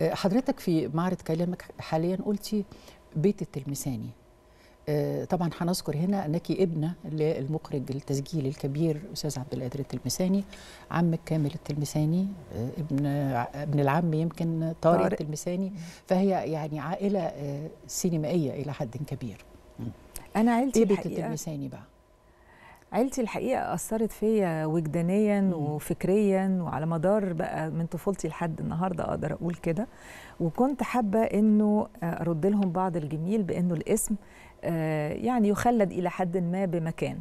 آه، حضرتك في معرض كلامك حاليا قلتي بيت التلمساني آه، طبعا هنذكر هنا انك ابنه للمخرج التسجيل الكبير استاذ عبد القادر التلمساني عمك كامل التلمساني آه، ابن ابن العم يمكن طارق, طارق التلمساني فهي يعني عائله سينمائيه الى حد كبير انا عيلتي إيه بيت التلمساني بقى عيلتي الحقيقه اثرت فيا وجدانيا وفكريا وعلى مدار بقى من طفولتي لحد النهارده اقدر اقول كده وكنت حابه انه ارد لهم بعض الجميل بانه الاسم آه، يعني يخلد الى حد ما بمكان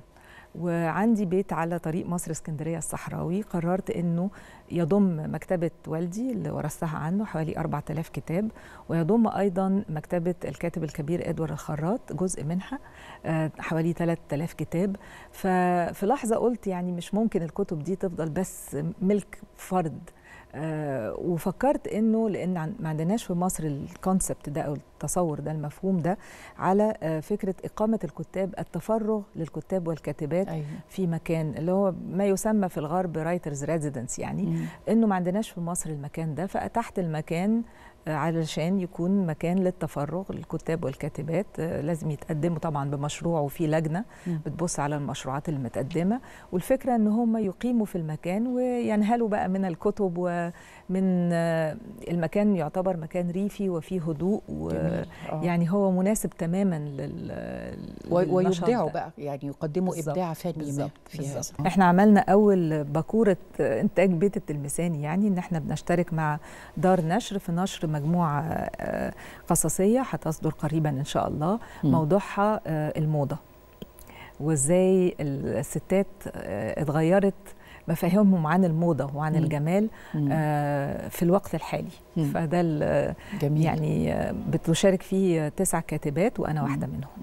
وعندي بيت على طريق مصر اسكندريه الصحراوي قررت انه يضم مكتبه والدي اللي ورثتها عنه حوالي 4000 كتاب ويضم ايضا مكتبه الكاتب الكبير ادوار الخراط جزء منها آه، حوالي 3000 كتاب ففي لحظه قلت يعني مش ممكن الكتب دي تفضل بس ملك فرد آه، وفكرت انه لان ما عندناش في مصر الكونسبت ده او التصور ده المفهوم ده على آه، فكره اقامه الكتاب التفرغ للكتاب والكاتبات أيه. في مكان اللي هو ما يسمى في الغرب رايترز ريزيدنس يعني مم. انه ما عندناش في مصر المكان ده فاتحت المكان علشان يكون مكان للتفرغ للكتاب والكاتبات آه، لازم يتقدموا طبعا بمشروع وفي لجنه بتبص على المشروعات المتقدمه والفكره ان هم يقيموا في المكان وينهلوا بقى من الكتب ومن آه، المكان يعتبر مكان ريفي وفيه هدوء آه. يعني هو مناسب تماما لل ويبدعوا بقى يعني يقدموا بالزبط. ابداع فني في بالزبط. احنا عملنا اول باكوره انتاج بيت التلمساني يعني ان احنا بنشترك مع دار نشر في نشر مجموعه آه، قصصيه هتصدر قريبا ان شاء الله موضوعها آه، الموضه وازاي الستات آه، اتغيرت مفاهيمهم عن الموضة وعن مم. الجمال آه في الوقت الحالي مم. فده جميل. يعني بتشارك فيه تسع كاتبات وأنا واحدة منهم